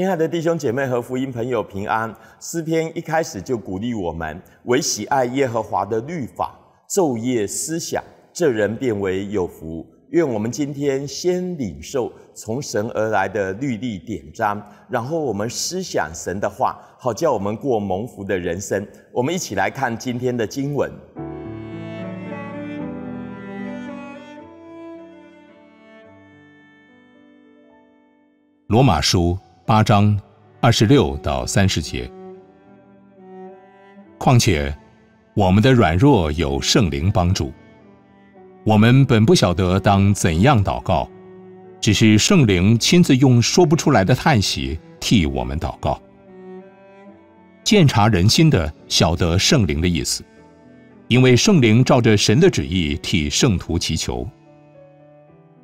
亲爱的弟兄姐妹和福音朋友，平安。诗篇一开始就鼓励我们，唯喜爱耶和华的律法，昼夜思想，这人变为有福。愿我们今天先领受从神而来的律例典章，然后我们思想神的话，好叫我们过蒙福的人生。我们一起来看今天的经文，《罗马书》。八章二十六到三十节。况且，我们的软弱有圣灵帮助，我们本不晓得当怎样祷告，只是圣灵亲自用说不出来的叹息替我们祷告。鉴察人心的晓得圣灵的意思，因为圣灵照着神的旨意替圣徒祈求。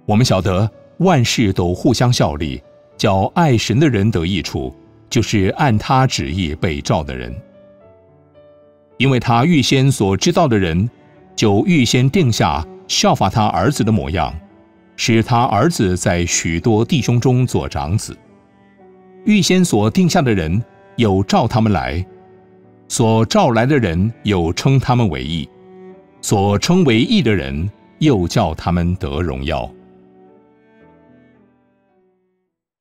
我们晓得万事都互相效力。叫爱神的人得益处，就是按他旨意被召的人，因为他预先所知道的人，就预先定下效法他儿子的模样，使他儿子在许多弟兄中做长子。预先所定下的人，有召他们来；所召来的人，有称他们为义；所称为义的人，又叫他们得荣耀。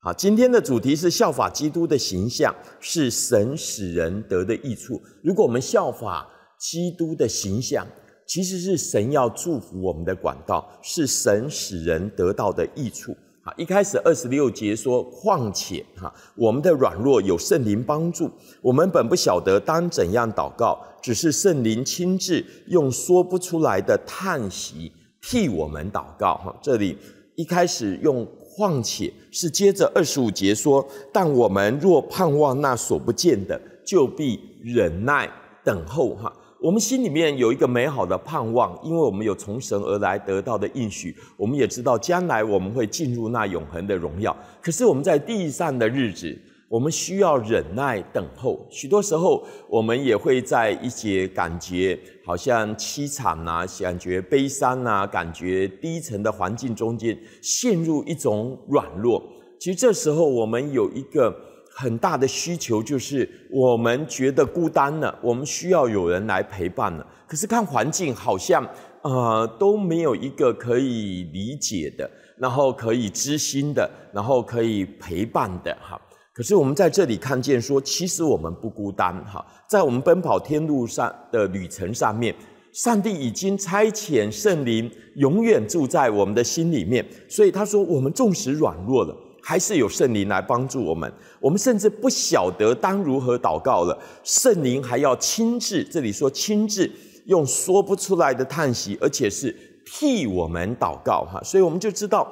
啊，今天的主题是效法基督的形象，是神使人得的益处。如果我们效法基督的形象，其实是神要祝福我们的管道，是神使人得到的益处。啊，一开始二十六节说，况且哈，我们的软弱有圣灵帮助，我们本不晓得当怎样祷告，只是圣灵亲自用说不出来的叹息替我们祷告。哈，这里一开始用。况且是接着二十五节说，但我们若盼望那所不见的，就必忍耐等候。哈，我们心里面有一个美好的盼望，因为我们有从神而来得到的应许，我们也知道将来我们会进入那永恒的荣耀。可是我们在地上的日子。我们需要忍耐等候，许多时候我们也会在一些感觉好像凄惨啊，感觉悲伤啊，感觉低沉的环境中间陷入一种软弱。其实这时候我们有一个很大的需求，就是我们觉得孤单了，我们需要有人来陪伴了。可是看环境好像呃都没有一个可以理解的，然后可以知心的，然后可以陪伴的哈。可是我们在这里看见说，其实我们不孤单哈，在我们奔跑天路上的旅程上面，上帝已经差遣圣灵永远住在我们的心里面，所以他说，我们纵使软弱了，还是有圣灵来帮助我们。我们甚至不晓得当如何祷告了，圣灵还要亲自，这里说亲自用说不出来的叹息，而且是替我们祷告哈，所以我们就知道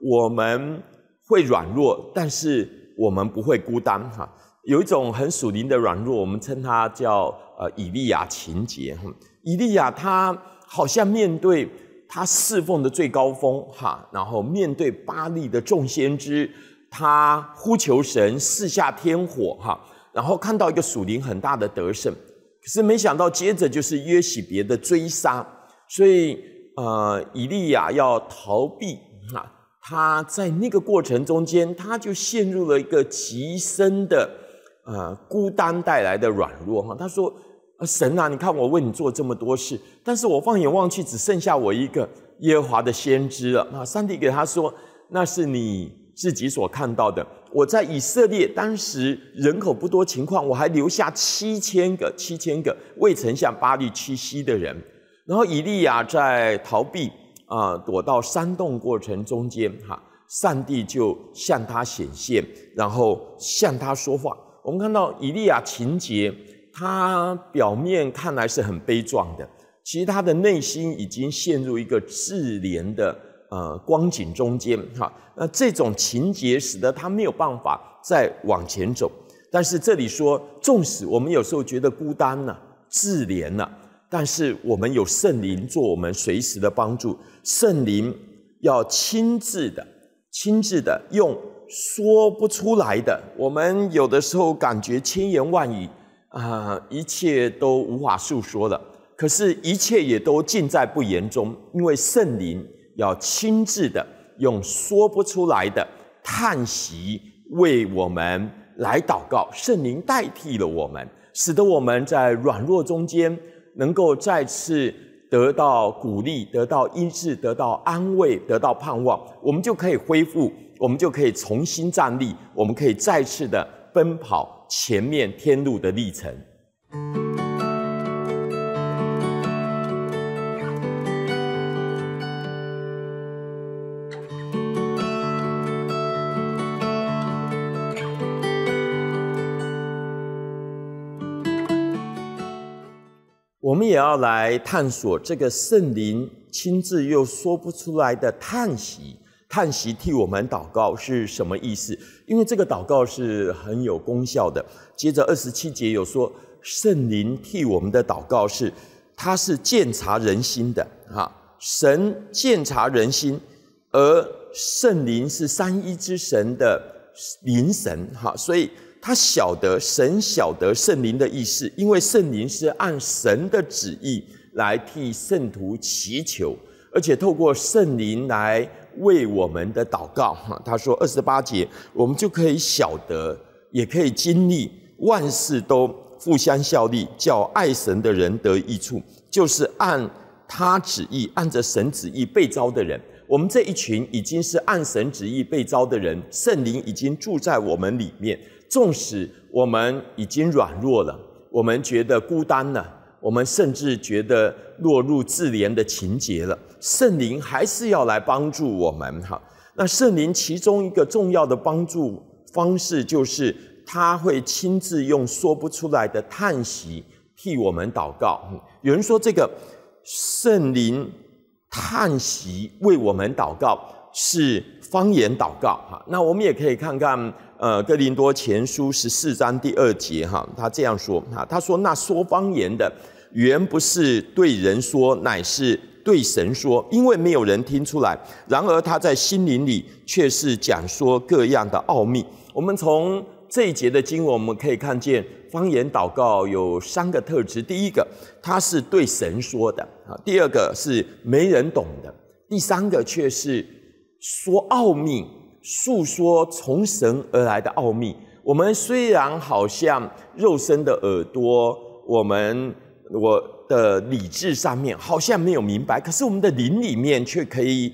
我们会软弱，但是。我们不会孤单哈，有一种很属灵的软弱，我们称它叫呃以利亚情节。以利亚他好像面对他侍奉的最高峰哈，然后面对巴利的众先知，他呼求神四下天火哈，然后看到一个属灵很大的得胜，可是没想到接着就是约喜别的追杀，所以呃以利亚要逃避哈。他在那个过程中间，他就陷入了一个极深的呃孤单带来的软弱哈。他说：“神啊，你看我为你做这么多事，但是我放眼望去只剩下我一个耶和华的先知了。”啊，上帝给他说：“那是你自己所看到的。我在以色列当时人口不多情况，我还留下七千个七千个未曾向巴黎屈膝的人。然后以利亚在逃避。”啊，躲到山洞过程中间，哈，上帝就向他显现，然后向他说话。我们看到以利亚情节，他表面看来是很悲壮的，其实他的内心已经陷入一个自怜的呃光景中间，哈。那这种情节使得他没有办法再往前走。但是这里说，纵使我们有时候觉得孤单呐，自怜了。但是我们有圣灵做我们随时的帮助，圣灵要亲自的、亲自的用说不出来的，我们有的时候感觉千言万语啊，一切都无法诉说的，可是，一切也都尽在不言中，因为圣灵要亲自的用说不出来的叹息为我们来祷告，圣灵代替了我们，使得我们在软弱中间。能够再次得到鼓励，得到医治，得到安慰，得到盼望，我们就可以恢复，我们就可以重新站立，我们可以再次的奔跑前面天路的历程。我们也要来探索这个圣灵亲自又说不出来的叹息，叹息替我们祷告是什么意思？因为这个祷告是很有功效的。接着二十七节有说，圣灵替我们的祷告是，他是鉴察人心的，哈，神鉴察人心，而圣灵是三一之神的灵神，哈，所以。他晓得神晓得圣灵的意思，因为圣灵是按神的旨意来替圣徒祈求，而且透过圣灵来为我们的祷告。哈，他说二十八节，我们就可以晓得，也可以经历万事都互相效力，叫爱神的人得益处，就是按他旨意，按着神旨意被招的人。我们这一群已经是按神旨意被召的人，圣灵已经住在我们里面。纵使我们已经软弱了，我们觉得孤单了，我们甚至觉得落入自怜的情节了，圣灵还是要来帮助我们。哈，那圣灵其中一个重要的帮助方式，就是他会亲自用说不出来的叹息替我们祷告。有人说这个圣灵。叹息为我们祷告，是方言祷告哈。那我们也可以看看，呃，哥林多前书十四章第二节哈，他这样说哈，他说那说方言的，原不是对人说，乃是对神说，因为没有人听出来。然而他在心灵里却是讲说各样的奥秘。我们从。这一节的经文，我们可以看见方言祷告有三个特质：第一个，它是对神说的啊；第二个是没人懂的；第三个却是说奥秘，诉说从神而来的奥秘。我们虽然好像肉身的耳朵、我们我的理智上面好像没有明白，可是我们的灵里面却可以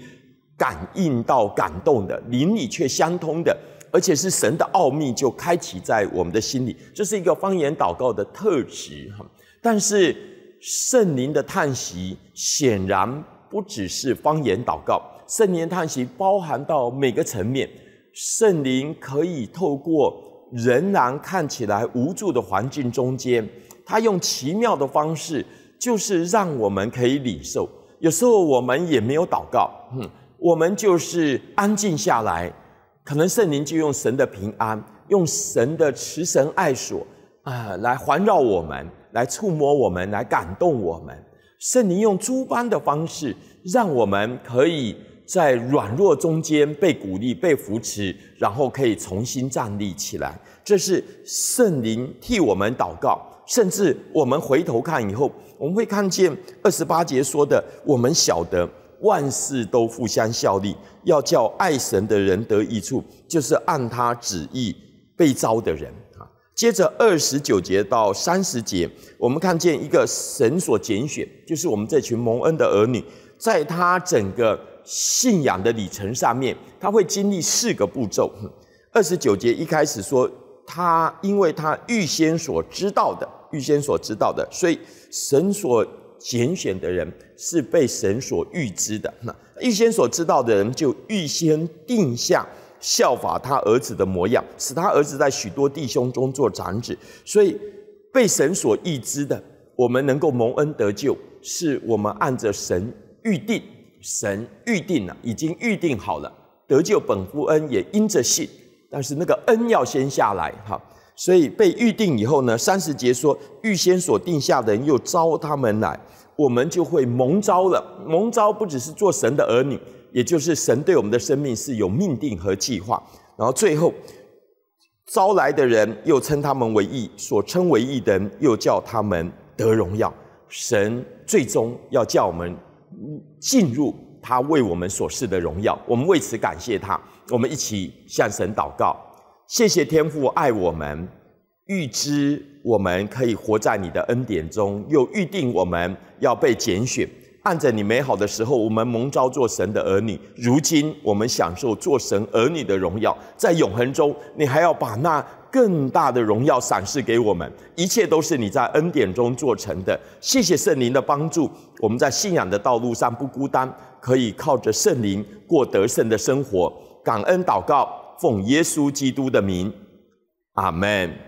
感应到、感动的灵里却相通的。而且是神的奥秘就开启在我们的心里，这是一个方言祷告的特质。哈，但是圣灵的叹息显然不只是方言祷告，圣灵叹息包含到每个层面。圣灵可以透过仍然看起来无助的环境中间，他用奇妙的方式，就是让我们可以领受。有时候我们也没有祷告，哼，我们就是安静下来。可能圣灵就用神的平安，用神的慈神爱所啊，来环绕我们，来触摸我们，来感动我们。圣灵用诸般的方式，让我们可以在软弱中间被鼓励、被扶持，然后可以重新站立起来。这是圣灵替我们祷告，甚至我们回头看以后，我们会看见二十八节说的，我们晓得。万事都互相效力，要叫爱神的人得益处，就是按他旨意被招的人啊。接着二十九节到三十节，我们看见一个神所拣选，就是我们这群蒙恩的儿女，在他整个信仰的里程上面，他会经历四个步骤。二十九节一开始说，他因为他预先所知道的，预先所知道的，所以神所。拣选的人是被神所预知的，那预先所知道的人就预先定下效法他儿子的模样，使他儿子在许多弟兄中做长子。所以被神所预知的，我们能够蒙恩得救，是我们按着神预定，神预定了，已经预定好了得救本乎恩也因着信，但是那个恩要先下来哈。所以被预定以后呢，三十节说预先所定下的人又招他们来，我们就会蒙招了。蒙招不只是做神的儿女，也就是神对我们的生命是有命定和计划。然后最后招来的人又称他们为义，所称为义的人又叫他们得荣耀。神最终要叫我们进入他为我们所赐的荣耀，我们为此感谢他。我们一起向神祷告。谢谢天父爱我们，预知我们可以活在你的恩典中，又预定我们要被拣选。按着你美好的时候，我们蒙召做神的儿女。如今我们享受做神儿女的荣耀，在永恒中，你还要把那更大的荣耀赏赐给我们。一切都是你在恩典中做成的。谢谢圣灵的帮助，我们在信仰的道路上不孤单，可以靠着圣灵过得胜的生活。感恩祷告。奉耶稣基督的名，阿门。